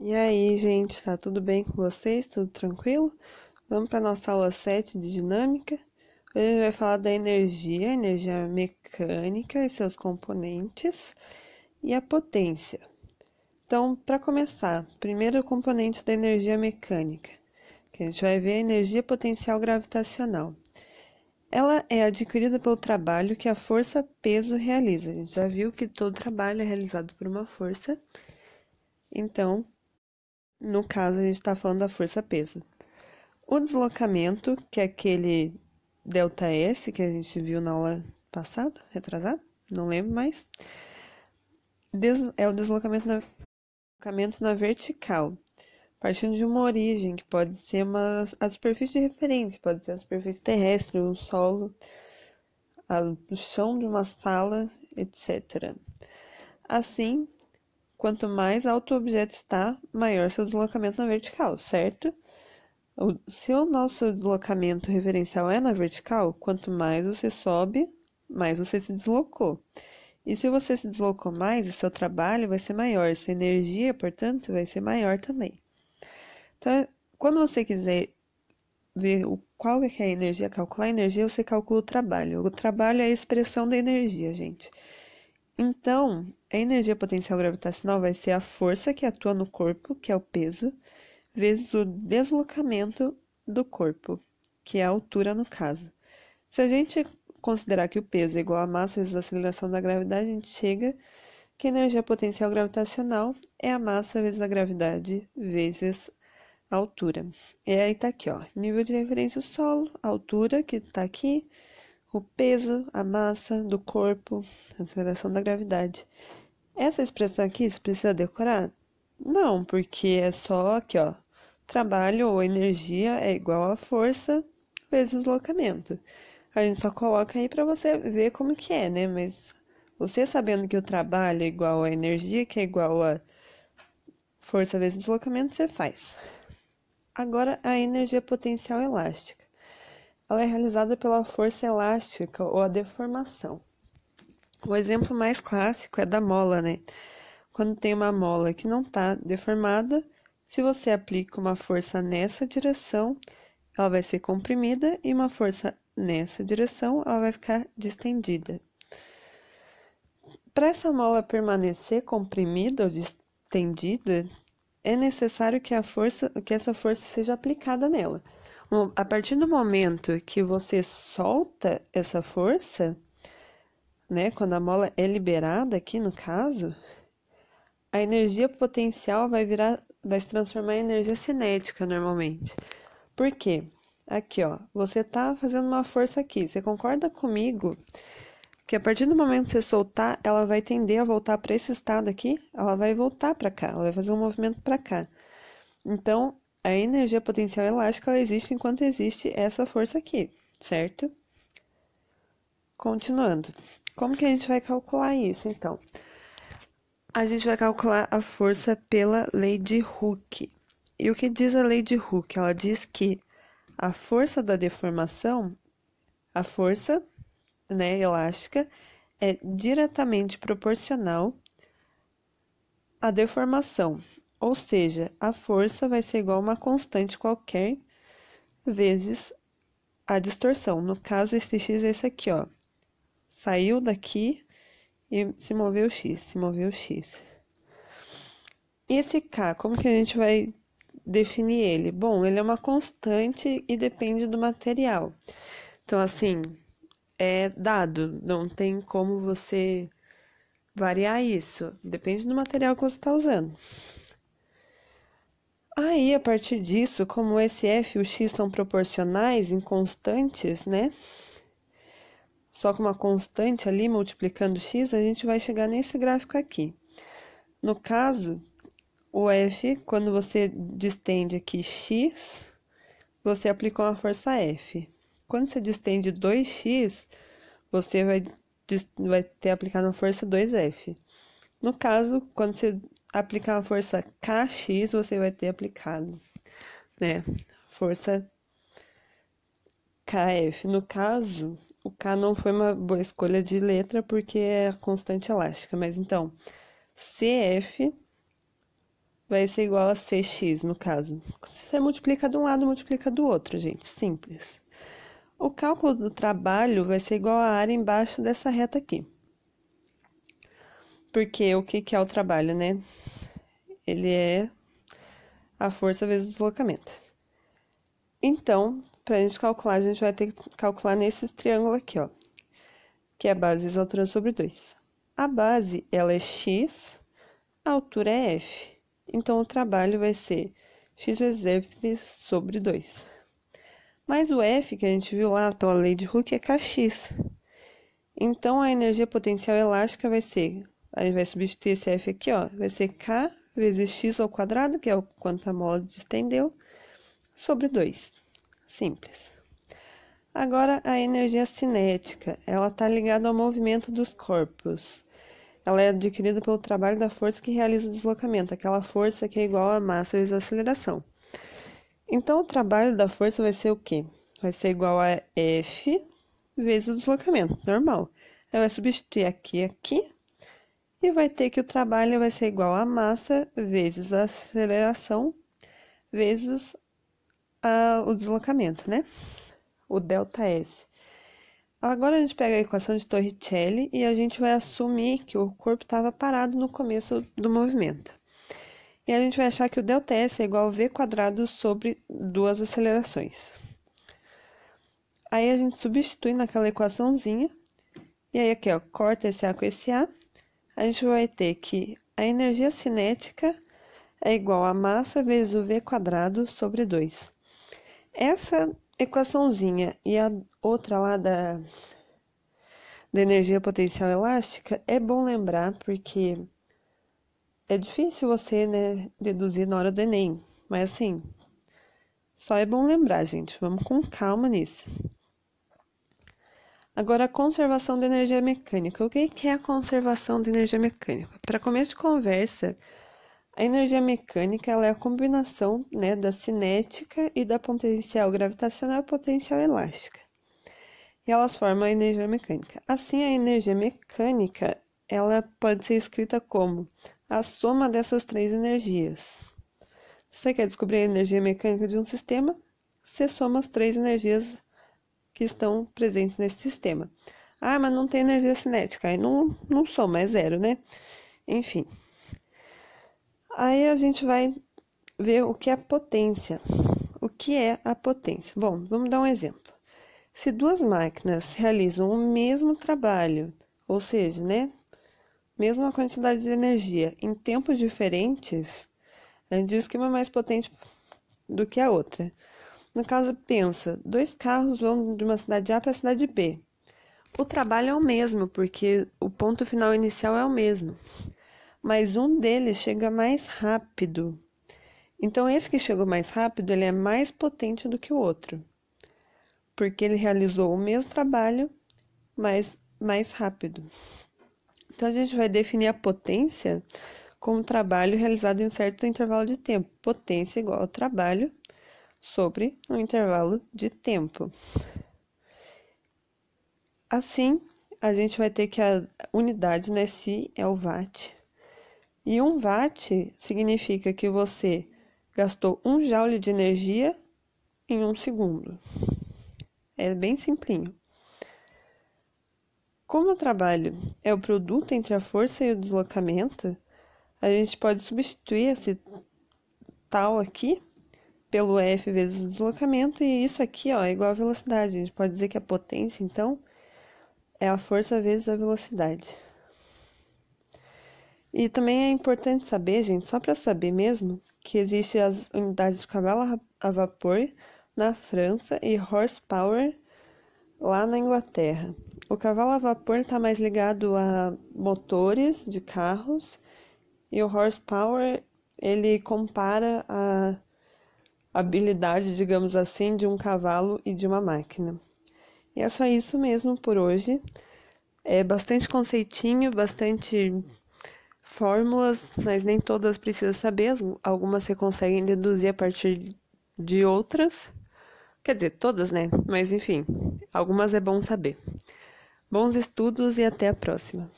E aí, gente, tá tudo bem com vocês? Tudo tranquilo? Vamos para nossa aula 7 de dinâmica. Hoje a gente vai falar da energia, energia mecânica e seus componentes e a potência. Então, para começar, primeiro componente da energia mecânica, que a gente vai ver a energia potencial gravitacional. Ela é adquirida pelo trabalho que a força-peso realiza. A gente já viu que todo trabalho é realizado por uma força. Então, no caso, a gente está falando da força-peso. O deslocamento, que é aquele delta S que a gente viu na aula passada, retrasada, não lembro mais, é o deslocamento na, deslocamento na vertical, partindo de uma origem que pode ser uma, a superfície de referência, pode ser a superfície terrestre, o solo, a, o chão de uma sala, etc. Assim, Quanto mais alto o objeto está, maior seu deslocamento na vertical, certo? O, se o nosso deslocamento referencial é na vertical, quanto mais você sobe, mais você se deslocou. E se você se deslocou mais, o seu trabalho vai ser maior, sua energia, portanto, vai ser maior também. Então, quando você quiser ver o, qual é, é a energia, calcular a energia, você calcula o trabalho. O trabalho é a expressão da energia, gente. Então, a energia potencial gravitacional vai ser a força que atua no corpo, que é o peso, vezes o deslocamento do corpo, que é a altura no caso. Se a gente considerar que o peso é igual à massa vezes a aceleração da gravidade, a gente chega que a energia potencial gravitacional é a massa vezes a gravidade vezes a altura. E aí tá aqui, ó, nível de referência o solo, altura que tá aqui, o peso, a massa do corpo, a aceleração da gravidade. Essa expressão aqui, você precisa decorar? Não, porque é só aqui, ó. Trabalho ou energia é igual a força vezes o deslocamento. A gente só coloca aí para você ver como que é, né? Mas você sabendo que o trabalho é igual a energia, que é igual a força vezes deslocamento, você faz. Agora, a energia potencial elástica. Ela é realizada pela força elástica ou a deformação. O exemplo mais clássico é da mola, né? Quando tem uma mola que não está deformada, se você aplica uma força nessa direção, ela vai ser comprimida e uma força nessa direção, ela vai ficar distendida. Para essa mola permanecer comprimida ou distendida, é necessário que, a força, que essa força seja aplicada nela a partir do momento que você solta essa força, né, quando a mola é liberada aqui no caso, a energia potencial vai virar, vai se transformar em energia cinética normalmente. Por quê? Aqui, ó, você tá fazendo uma força aqui. Você concorda comigo que a partir do momento que você soltar, ela vai tender a voltar para esse estado aqui, ela vai voltar para cá, ela vai fazer um movimento para cá. Então, a energia potencial elástica ela existe enquanto existe essa força aqui, certo? Continuando. Como que a gente vai calcular isso, então? A gente vai calcular a força pela lei de Hooke. E o que diz a lei de Hooke? Ela diz que a força da deformação, a força né, elástica, é diretamente proporcional à deformação, ou seja, a força vai ser igual a uma constante qualquer vezes a distorção. No caso, esse x é esse aqui, ó. Saiu daqui e se moveu x, se moveu x. E esse k, como que a gente vai definir ele? Bom, ele é uma constante e depende do material. Então, assim, é dado, não tem como você variar isso. Depende do material que você está usando. Aí, a partir disso, como esse F e o X são proporcionais, em constantes, né? Só com uma constante ali multiplicando X, a gente vai chegar nesse gráfico aqui. No caso, o F, quando você distende aqui X, você aplicou uma força F. Quando você distende 2X, você vai, vai ter aplicado uma força 2F. No caso, quando você aplicar uma força Kx, você vai ter aplicado, né? Força KF. No caso, o K não foi uma boa escolha de letra porque é a constante elástica, mas então CF vai ser igual a CX, no caso. você multiplica de um lado, multiplica do outro, gente. Simples. O cálculo do trabalho vai ser igual à área embaixo dessa reta aqui. Porque o que, que é o trabalho, né? Ele é a força vezes o deslocamento. Então, para a gente calcular, a gente vai ter que calcular nesse triângulo aqui, ó. Que é a base vezes a altura sobre 2. A base, ela é x, a altura é f. Então, o trabalho vai ser x vezes f sobre 2. Mas o f que a gente viu lá pela lei de Hooke é kx. Então, a energia potencial elástica vai ser a gente vai substituir esse F aqui, ó, vai ser K vezes X ao quadrado, que é o quanto a mola distendeu, sobre 2. Simples. Agora, a energia cinética, ela está ligada ao movimento dos corpos. Ela é adquirida pelo trabalho da força que realiza o deslocamento, aquela força que é igual à massa vezes a aceleração. Então, o trabalho da força vai ser o quê? Vai ser igual a F vezes o deslocamento, normal. Aí, vai substituir aqui aqui, e vai ter que o trabalho vai ser igual à massa vezes a aceleração vezes a, o deslocamento, né? O delta S. Agora a gente pega a equação de Torricelli e a gente vai assumir que o corpo estava parado no começo do movimento. E a gente vai achar que o delta S é igual a v quadrado sobre duas acelerações. Aí a gente substitui naquela equaçãozinha. E aí aqui, ó, corta esse A com esse A a gente vai ter que a energia cinética é igual a massa vezes o v quadrado sobre 2. Essa equaçãozinha e a outra lá da, da energia potencial elástica é bom lembrar porque é difícil você né, deduzir na hora do Enem, mas assim, só é bom lembrar, gente. Vamos com calma nisso. Agora, a conservação da energia mecânica. O que é a conservação da energia mecânica? Para começo de conversa, a energia mecânica é a combinação né, da cinética e da potencial gravitacional e potencial elástica. E elas formam a energia mecânica. Assim, a energia mecânica ela pode ser escrita como a soma dessas três energias. Se você quer descobrir a energia mecânica de um sistema, você soma as três energias que estão presentes nesse sistema. Ah, mas não tem energia cinética. Aí não, não soma, é zero, né? Enfim. Aí a gente vai ver o que é potência. O que é a potência? Bom, vamos dar um exemplo. Se duas máquinas realizam o mesmo trabalho, ou seja, né, mesma quantidade de energia em tempos diferentes, a gente diz que uma é mais potente do que a outra. No caso, pensa, dois carros vão de uma cidade A para a cidade B. O trabalho é o mesmo, porque o ponto final inicial é o mesmo. Mas um deles chega mais rápido. Então, esse que chegou mais rápido, ele é mais potente do que o outro. Porque ele realizou o mesmo trabalho, mas mais rápido. Então, a gente vai definir a potência como trabalho realizado em um certo intervalo de tempo. Potência igual ao trabalho sobre um intervalo de tempo. Assim, a gente vai ter que a unidade nesse é o watt. E um watt significa que você gastou um joule de energia em um segundo. É bem simplinho. Como o trabalho é o produto entre a força e o deslocamento, a gente pode substituir esse tal aqui pelo F vezes o deslocamento, e isso aqui ó, é igual a velocidade. A gente pode dizer que a potência, então, é a força vezes a velocidade. E também é importante saber, gente, só para saber mesmo, que existem as unidades de cavalo a vapor na França e horsepower lá na Inglaterra. O cavalo a vapor está mais ligado a motores de carros e o horsepower ele compara a habilidade, digamos assim, de um cavalo e de uma máquina. E é só isso mesmo por hoje. É bastante conceitinho, bastante fórmulas, mas nem todas precisa saber, algumas você consegue deduzir a partir de outras. Quer dizer, todas, né? Mas enfim, algumas é bom saber. Bons estudos e até a próxima!